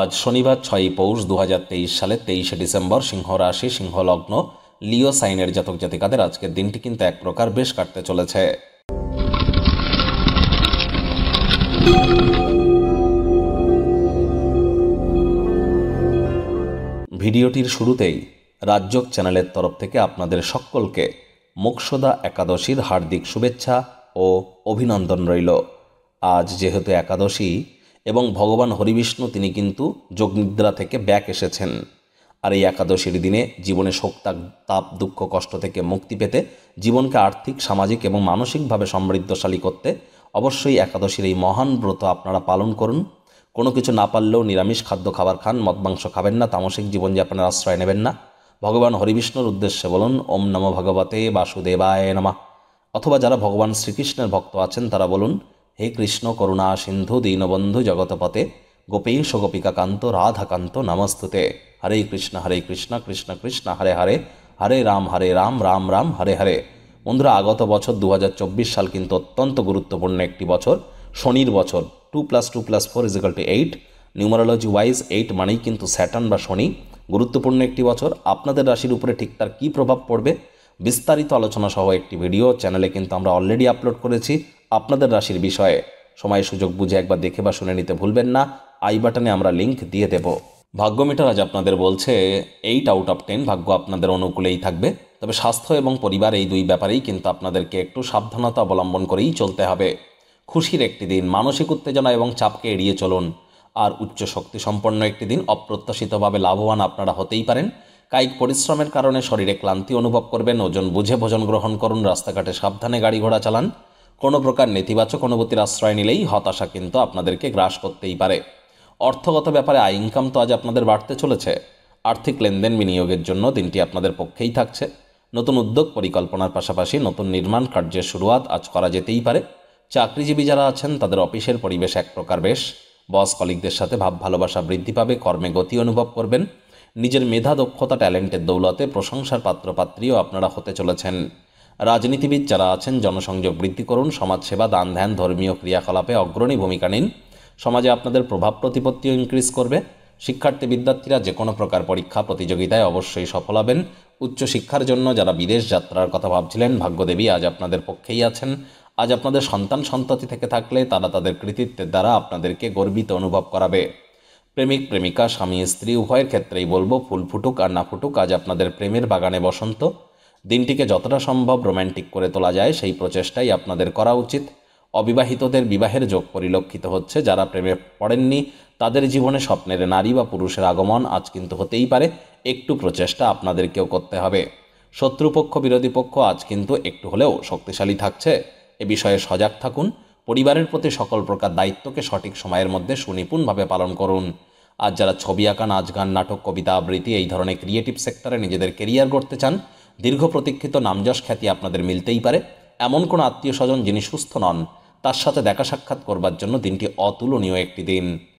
আজ শনিবার ছয়ই পৌষ দু সালে তেইশে ডিসেম্বর সিংহ রাশি সিংহলগ্ন লিও সাইনের জাতক জাতিকাদের আজকের দিনটি কিন্তু এক প্রকার বেশ কাটতে চলেছে ভিডিওটির শুরুতেই রাজ্যক চ্যানেলের তরফ থেকে আপনাদের সকলকে মোক্ষদা একাদশীর হার্দিক শুভেচ্ছা ও অভিনন্দন রইল আজ যেহেতু একাদশী এবং ভগবান হরিবিষ্ণু তিনি কিন্তু যোগনিদ্রা থেকে ব্যাক এসেছেন আর এই একাদশীর দিনে জীবনে শোক তাপ দুঃখ কষ্ট থেকে মুক্তি পেতে জীবনকে আর্থিক সামাজিক এবং মানসিকভাবে সমৃদ্ধশালী করতে অবশ্যই একাদশীর এই মহান ব্রত আপনারা পালন করুন কোনো কিছু না পারলেও নিরামিষ খাদ্য খাবার খান মদ মাংস খাবেন না তামসিক জীবনযাপনের আশ্রয় নেবেন না ভগবান হরিবিষ্ণুর উদ্দেশ্যে বলুন ওম নম ভগবতে বাসুদেবায় নমা অথবা যারা ভগবান শ্রীকৃষ্ণের ভক্ত আছেন তারা বলুন হে কৃষ্ণ করুণা সিন্ধু দীনবন্ধু জগতপতে গোপীশ গোপিকাকান্ত রাধাকান্ত নমস্তুতে হরে কৃষ্ণ হরে কৃষ্ণ কৃষ্ণ কৃষ্ণ হরে হরে হরে রাম হরে রাম রাম রাম হরে হরে বন্ধুরা আগত বছর দু সাল কিন্তু অত্যন্ত গুরুত্বপূর্ণ একটি বছর শনির বছর two plus two plus four equal to eight numerology wise eight মানেই কিন্তু স্যাটার্ন বা শনি গুরুত্বপূর্ণ একটি বছর আপনাদের রাশির উপরে ঠিক তার কী প্রভাব পড়বে বিস্তারিত আলোচনা সহ একটি ভিডিও চ্যানেলে কিন্তু আমরা অলরেডি আপলোড করেছি আপনাদের রাশির বিষয়ে সময় সুযোগ বুঝে একবার দেখে বা শুনে নিতে ভুলবেন না আই বাটনে আমরা লিংক দিয়ে দেব ভাগ্য মিটার আজ আপনাদের বলছে এইট আউট অফ টেন ভাগ্য আপনাদের অনুকূলেই থাকবে তবে স্বাস্থ্য এবং পরিবার এই দুই ব্যাপারেই কিন্তু আপনাদেরকে একটু সাবধানতা অবলম্বন করেই চলতে হবে খুশির একটি দিন মানসিক উত্তেজনা এবং চাপকে এড়িয়ে চলুন আর উচ্চ শক্তি সম্পন্ন একটি দিন অপ্রত্যাশিতভাবে লাভবান আপনারা হতেই পারেন কায়িক পরিশ্রমের কারণে শরীরে ক্লান্তি অনুভব করবেন ওজন বুঝে ভোজন গ্রহণ করুন রাস্তাঘাটে সাবধানে গাড়ি ঘোড়া চালান কোনো প্রকার নেতিবাচক অনুভূতির আশ্রয় নিলেই হতাশা কিন্তু আপনাদেরকে গ্রাস করতেই পারে অর্থগত ব্যাপারে আয় ইনকাম তো আজ আপনাদের বাড়তে চলেছে আর্থিক লেনদেন বিনিয়োগের জন্য দিনটি আপনাদের পক্ষেই থাকছে নতুন উদ্যোগ পরিকল্পনার পাশাপাশি নতুন নির্মাণ কার্যের শুরুয়াত আজ করা যেতেই পারে চাকরিজীবী যারা আছেন তাদের অফিসের পরিবেশ এক প্রকার বেশ বস কলিকদের সাথে ভাব ভালোবাসা বৃদ্ধি পাবে কর্মে গতি অনুভব করবেন নিজের মেধা দক্ষতা ট্যালেন্টের দৌলতে প্রশংসার পাত্রপাত্রীও আপনারা হতে চলেছেন রাজনীতিবিদ যারা আছেন জনসংযোগ বৃদ্ধি করুন সমাজসেবা দান ধ্যান ধর্মীয় ক্রিয়াকলাপে অগ্রণী ভূমিকা নিন সমাজে আপনাদের প্রভাব প্রতিপত্তিও ইনক্রিজ করবে শিক্ষার্থী বিদ্যার্থীরা যে কোনো প্রকার পরীক্ষা প্রতিযোগিতায় অবশ্যই সফল হবেন উচ্চশিক্ষার জন্য যারা বিদেশ যাত্রার কথা ভাবছিলেন ভাগ্যদেবী আজ আপনাদের পক্ষেই আছেন আজ আপনাদের সন্তান সন্ততি থেকে থাকলে তারা তাদের কৃতিত্বের দ্বারা আপনাদেরকে গর্বিত অনুভব করাবে প্রেমিক প্রেমিকা স্বামী স্ত্রী উভয়ের ক্ষেত্রেই বলবো ফুল ফুটুক আর না ফুটুক আজ আপনাদের প্রেমের বাগানে বসন্ত দিনটিকে যতটা সম্ভব রোম্যান্টিক করে তোলা যায় সেই প্রচেষ্টাই আপনাদের করা উচিত অবিবাহিতদের বিবাহের যোগ পরিলক্ষিত হচ্ছে যারা প্রেমে পড়েননি তাদের জীবনে স্বপ্নের নারী বা পুরুষের আগমন আজ কিন্তু হতেই পারে একটু প্রচেষ্টা আপনাদেরকেও করতে হবে শত্রুপক্ষ বিরোধী পক্ষ আজ কিন্তু একটু হলেও শক্তিশালী থাকছে এ বিষয়ে সজাগ থাকুন পরিবারের প্রতি সকল প্রকার দায়িত্বকে সঠিক সময়ের মধ্যে সুনিপুণভাবে পালন করুন আজ যারা ছবি আঁকা নাচ গান নাটক কবিতা আবৃত্তি এই ধরনের ক্রিয়েটিভ সেক্টরে নিজেদের কেরিয়ার গড়তে চান দীর্ঘ প্রতীক্ষিত নামযশ খ্যাতি আপনাদের মিলতেই পারে এমন কোনো আত্মীয় স্বজন যিনি সুস্থ নন তার সাথে দেখা সাক্ষাৎ করবার জন্য দিনটি অতুলনীয় একটি দিন